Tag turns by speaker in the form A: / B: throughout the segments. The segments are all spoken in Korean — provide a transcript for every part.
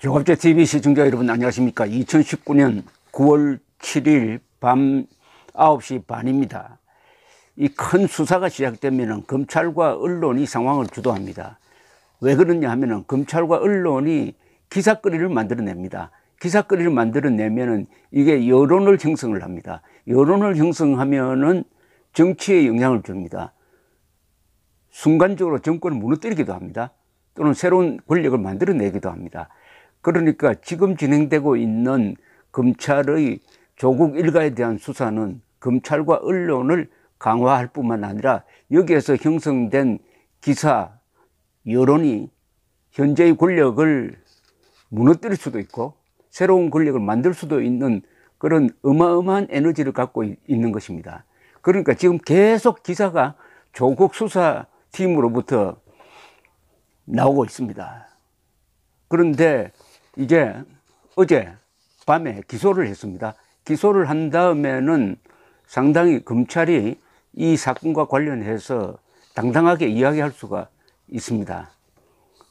A: 조갑제 TV 시청자 여러분 안녕하십니까 2019년 9월 7일 밤 9시 반입니다 이 큰 수사가 시작되면 검찰과 언론이 상황을 주도합니다 왜 그러냐 하면 은 검찰과 언론이 기사거리를 만들어냅니다 기사거리를 만들어내면 은 이게 여론을 형성을 합니다 여론을 형성하면 은 정치에 영향을 줍니다 순간적으로 정권을 무너뜨리기도 합니다 또는 새로운 권력을 만들어내기도 합니다 그러니까 지금 진행되고 있는 검찰의 조국 일가에 대한 수사는 검찰과 언론을 강화할 뿐만 아니라 여기에서 형성된 기사, 여론이 현재의 권력을 무너뜨릴 수도 있고 새로운 권력을 만들 수도 있는 그런 어마어마한 에너지를 갖고 있는 것입니다. 그러니까 지금 계속 기사가 조국 수사팀으로부터 나오고 있습니다. 그런데 이제 어제 밤에 기소를 했습니다. 기소를 한 다음에는 상당히 검찰이 이 사건과 관련해서 당당하게 이야기할 수가 있습니다.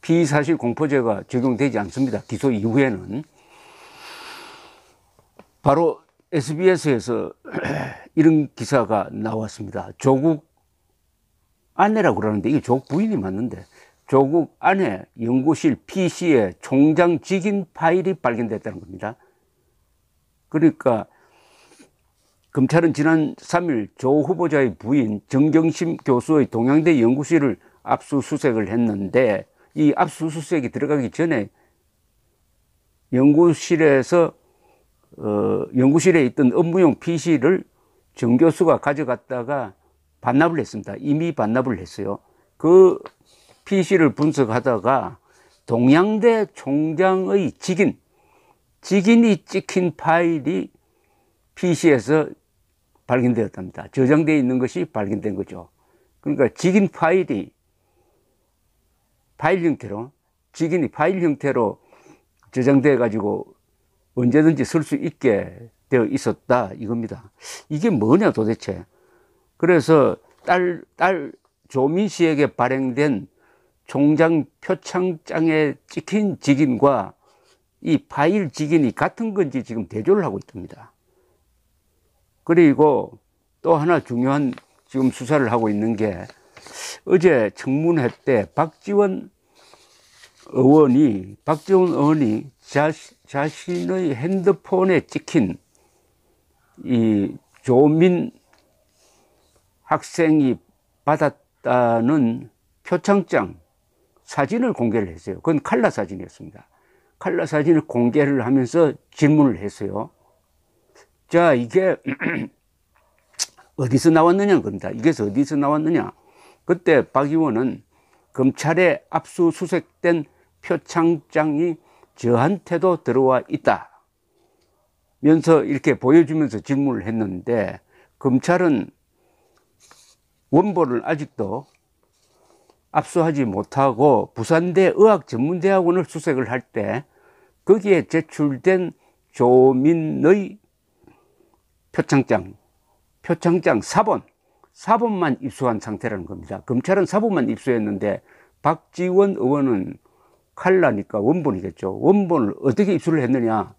A: 피의사실 공포죄가 적용되지 않습니다. 기소 이후에는. 바로 SBS에서 이런 기사가 나왔습니다. 조국 아내라고 그러는데 이게 조국 부인이 맞는데 조국 안에 연구실 PC에 총장 직인 파일이 발견됐다는 겁니다. 그러니까 검찰은 지난 3일 조 후보자의 부인 정경심 교수의 동양대 연구실을 압수수색을 했는데 이 압수수색이 들어가기 전에 연구실에서 어, 연구실에 있던 업무용 PC를 정 교수가 가져갔다가 반납을 했습니다. 이미 반납을 했어요. 그 PC를 분석하다가 동양대 총장의 직인, 직인이 찍힌 파일이 PC에서 발견되었답니다. 저장되어 있는 것이 발견된 거죠. 그러니까 직인 파일이 파일 형태로, 직인이 파일 형태로 저장되어 가지고 언제든지 쓸 수 있게 되어 있었다 이겁니다. 이게 뭐냐 도대체. 그래서 딸, 딸 조민 씨에게 발행된 종장 표창장에 찍힌 직인과 이 파일 직인이 같은 건지 지금 대조를 하고 있답니다. 그리고 또 하나 중요한 지금 수사를 하고 있는 게 어제 청문회 때 박지원 의원이 박지원 의원이 자신, 의 핸드폰에 찍힌 이 조민 학생이 받았다는 표창장 사진을 공개를 했어요. 그건 칼라 사진이었습니다. 칼라 사진을 공개를 하면서 질문을 했어요. 자, 이게 어디서 나왔느냐 겁니다. 이게 어디서 나왔느냐. 그때 박 의원은 검찰에 압수수색된 표창장이 저한테도 들어와 있다. 면서 이렇게 보여주면서 질문을 했는데 검찰은 원본을 아직도 압수하지 못하고 부산대 의학전문대학원을 수색을 할 때 거기에 제출된 조민의 표창장, 표창장 사본, 사본만 입수한 상태라는 겁니다. 검찰은 사본만 입수했는데 박지원 의원은 칼라니까 원본이겠죠. 원본을 어떻게 입수를 했느냐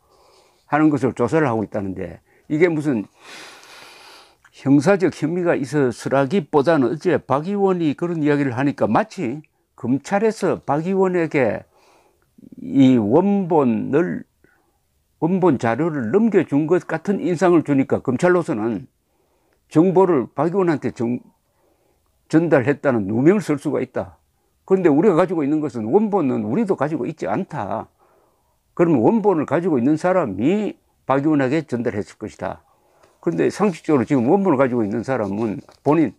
A: 하는 것을 조사를 하고 있다는데 이게 무슨 형사적 혐의가 있어서라기보다는 어째 박 의원이 그런 이야기를 하니까 마치 검찰에서 박 의원에게 이 원본을 원본 자료를 넘겨준 것 같은 인상을 주니까 검찰로서는 정보를 박 의원한테 정, 전달했다는 누명을 쓸 수가 있다. 그런데 우리가 가지고 있는 것은 원본은 우리도 가지고 있지 않다. 그러면 원본을 가지고 있는 사람이 박 의원에게 전달했을 것이다. 그런데 상식적으로 지금 원본을 가지고 있는 사람은 본인,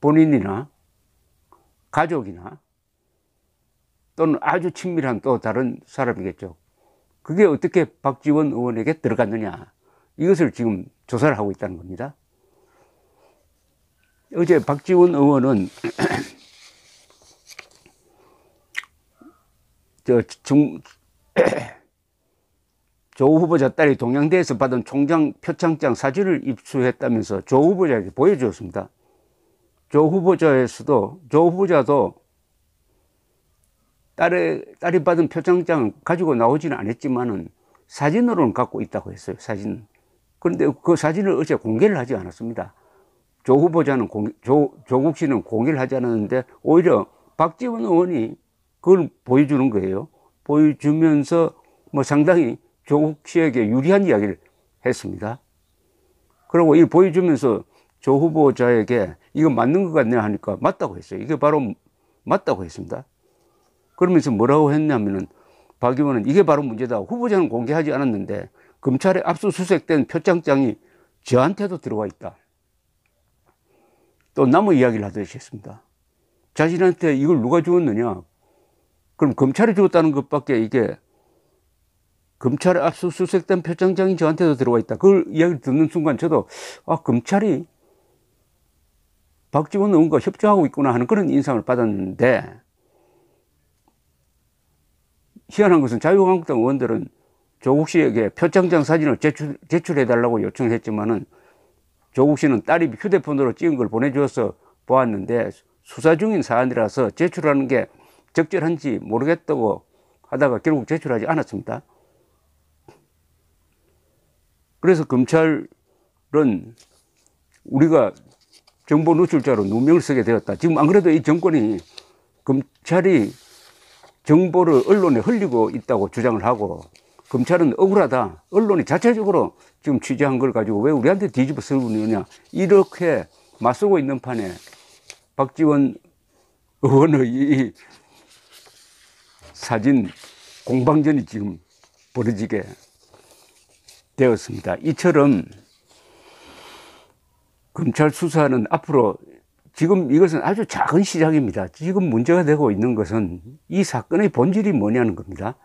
A: 본인이나 가족이나 또는 아주 친밀한 또 다른 사람이겠죠. 그게 어떻게 박지원 의원에게 들어갔느냐. 이것을 지금 조사를 하고 있다는 겁니다. 어제 박지원 의원은 저 조 후보자 딸이 동양대에서 받은 총장 표창장 사진을 입수했다면서 조 후보자에게 보여주었습니다. 조 후보자에서도 조 후보자도 딸의, 딸이 받은 표창장 가지고 나오지는 않았지만은 사진으로는 갖고 있다고 했어요. 사진. 그런데 그 사진을 어제 공개를 하지 않았습니다. 조 후보자는 공, 조, 조국 씨는 공개를 하지 않았는데 오히려 박지원 의원이 그걸 보여주는 거예요. 보여주면서 뭐 상당히 조국 씨에게 유리한 이야기를 했습니다. 그리고 이 보여주면서 조 후보자에게 이거 맞는 것 같냐 하니까 맞다고 했어요. 이게 바로 맞다고 했습니다. 그러면서 뭐라고 했냐면은 박 의원은 이게 바로 문제다. 후보자는 공개하지 않았는데 검찰에 압수수색된 표창장이 저한테도 들어와 있다. 또 남의 이야기를 하듯이 했습니다. 자신한테 이걸 누가 주었느냐? 그럼 검찰이 주었다는 것밖에 이게 검찰 압수수색된 표창장이 저한테도 들어와 있다. 그걸 이야기를 듣는 순간 저도 아 검찰이 박지원 의원과 협조하고 있구나 하는 그런 인상을 받았는데 희한한 것은 자유한국당 의원들은 조국 씨에게 표창장 사진을 제출, 제출해달라고 요청했지만은 을 조국 씨는 딸이 휴대폰으로 찍은 걸 보내주어서 보았는데 수사 중인 사안이라서 제출하는 게 적절한지 모르겠다고 하다가 결국 제출하지 않았습니다. 그래서 검찰은 우리가 정보 노출자로 누명을 쓰게 되었다. 지금 안 그래도 이 정권이 검찰이 정보를 언론에 흘리고 있다고 주장을 하고 검찰은 억울하다. 언론이 자체적으로 지금 취재한 걸 가지고 왜 우리한테 뒤집어 쓰느냐. 이렇게 맞서고 있는 판에 박지원 의원의 이 사진 공방전이 지금 벌어지게 되었습니다. 이처럼 검찰 수사는 앞으로 지금 이것은 아주 작은 시작입니다. 지금 문제가 되고 있는 것은 이 사건의 본질이 뭐냐는 겁니다.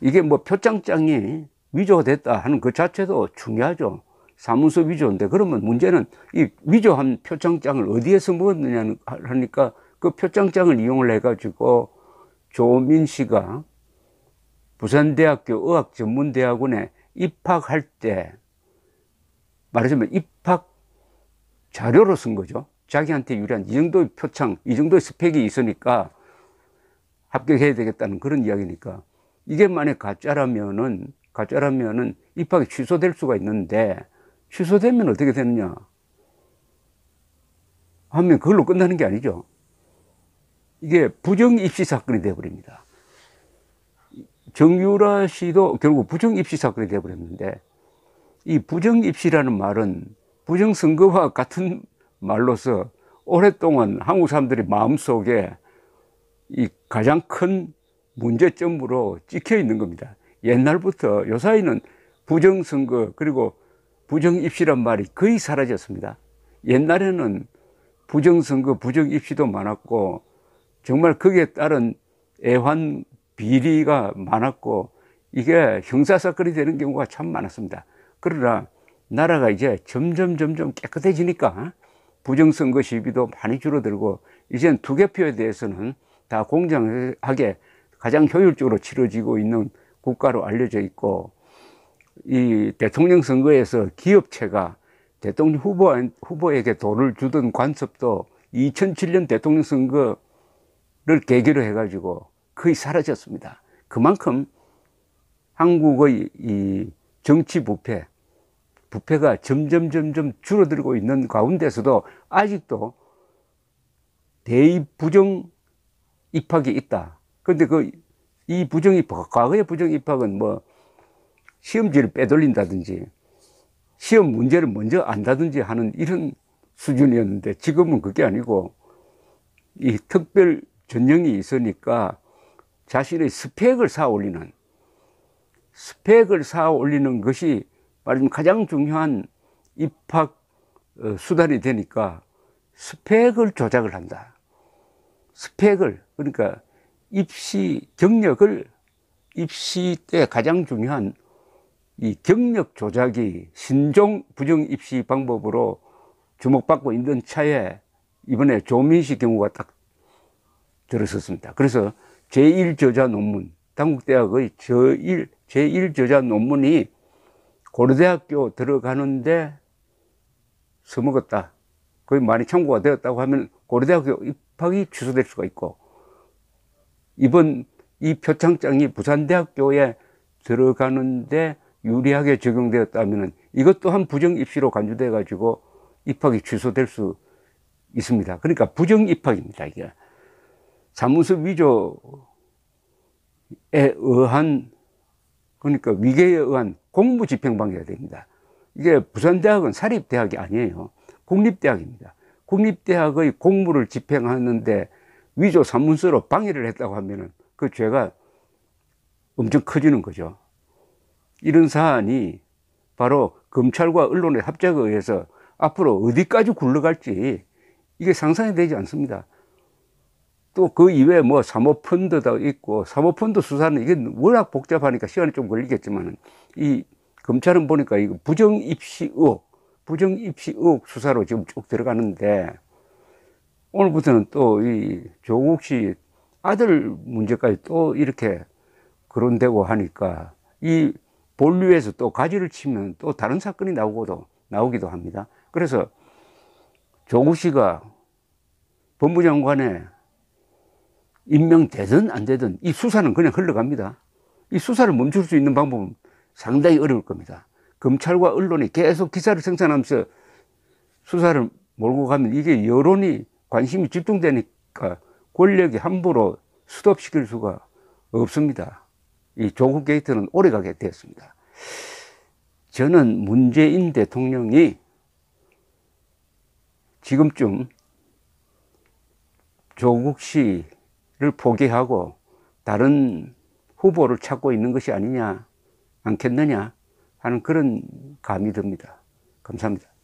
A: 이게 뭐 표창장이 위조가 됐다 하는 그 자체도 중요하죠. 사무소 위조인데 그러면 문제는 이 위조한 표창장을 어디에서 먹었느냐 하니까 그 표창장을 이용을 해가지고 조민 씨가 부산대학교 의학전문대학원에 입학할 때 말하자면 입학 자료로 쓴 거죠. 자기한테 유리한 이 정도의 표창, 이 정도의 스펙이 있으니까 합격해야 되겠다는 그런 이야기니까 이게 만약 가짜라면은 가짜라면은 입학이 취소될 수가 있는데 취소되면 어떻게 되느냐 하면 그걸로 끝나는 게 아니죠. 이게 부정 입시 사건이 되버립니다 정유라 씨도 결국 부정 입시 사건이 되어버렸는데 이 부정 입시라는 말은 부정 선거와 같은 말로서 오랫동안 한국 사람들이 마음속에 이 가장 큰 문제점으로 찍혀 있는 겁니다. 옛날부터 요사이는 부정 선거 그리고 부정 입시란 말이 거의 사라졌습니다. 옛날에는 부정 선거, 부정 입시도 많았고 정말 거기에 따른 애환 비리가 많았고 이게 형사사건이 되는 경우가 참 많았습니다. 그러나 나라가 이제 점점 점점 깨끗해지니까 부정선거 시비도 많이 줄어들고 이젠 두개표에 대해서는 다 공정하게 가장 효율적으로 치러지고 있는 국가로 알려져 있고 이 대통령 선거에서 기업체가 대통령 후보, 후보에게 돈을 주던 관습도 2007년 대통령 선거를 계기로 해가지고 거의 사라졌습니다. 그만큼 한국의 이 정치 부패, 부패가 점점 점점 줄어들고 있는 가운데서도 아직도 대입 부정 입학이 있다. 그런데 그 이 부정 입학, 과거의 부정 입학은 뭐 시험지를 빼돌린다든지 시험 문제를 먼저 안다든지 하는 이런 수준이었는데 지금은 그게 아니고 이 특별 전형이 있으니까 자신의 스펙을 쌓아 올리는 스펙을 쌓아 올리는 것이 말하자면 가장 중요한 입학 어, 수단이 되니까 스펙을 조작을 한다. 스펙을 그러니까 입시 경력을 입시 때 가장 중요한 이 경력 조작이 신종 부정 입시 방법으로 주목받고 있는 차에 이번에 조민식 경우가 딱 들어섰습니다. 그래서 제1저자 논문, 당국대학의 제1, 제1저자 논문이 고려대학교 들어가는데 써먹었다. 거의 많이 참고가 되었다고 하면 고려대학교 입학이 취소될 수가 있고, 이번 이 표창장이 부산대학교에 들어가는데 유리하게 적용되었다면 이것 또한 부정 입시로 간주돼 가지고 입학이 취소될 수 있습니다. 그러니까 부정 입학입니다. 이게. 자문서 위조에 의한 그러니까 위계에 의한 공무 집행 방해가 됩니다. 이게 부산대학은 사립대학이 아니에요. 국립대학입니다. 국립대학의 공무를 집행하는데 위조 산문서로 방해를 했다고 하면은 그 죄가 엄청 커지는 거죠. 이런 사안이 바로 검찰과 언론의 합작에 의해서 앞으로 어디까지 굴러갈지 이게 상상이 되지 않습니다. 또그 이외에 뭐 사모펀드도 있고 사모펀드 수사는 이게 워낙 복잡하니까 시간이 좀 걸리겠지만 이 검찰은 보니까 이거 부정 입시 의혹 부정 입시 의혹 수사로 지금 쭉 들어가는데 오늘부터는 또 이 조국 씨 아들 문제까지 또 이렇게 그런되고 하니까 이 본류에서 또 가지를 치면 또 다른 사건이 나오고도 나오기도 합니다. 그래서 조국 씨가 법무장관의 임명되든 안 되든 이 수사는 그냥 흘러갑니다. 이 수사를 멈출 수 있는 방법은 상당히 어려울 겁니다. 검찰과 언론이 계속 기사를 생산하면서 수사를 몰고 가면 이게 여론이 관심이 집중되니까 권력이 함부로 수톱시킬 수가 없습니다. 이 조국 게이트는 오래가게 되었습니다. 저는 문재인 대통령이 지금쯤 조국시 를 포기하고 다른 후보를 찾고 있는 것이 아니냐 않겠느냐 하는 그런 감이 듭니다. 감사합니다.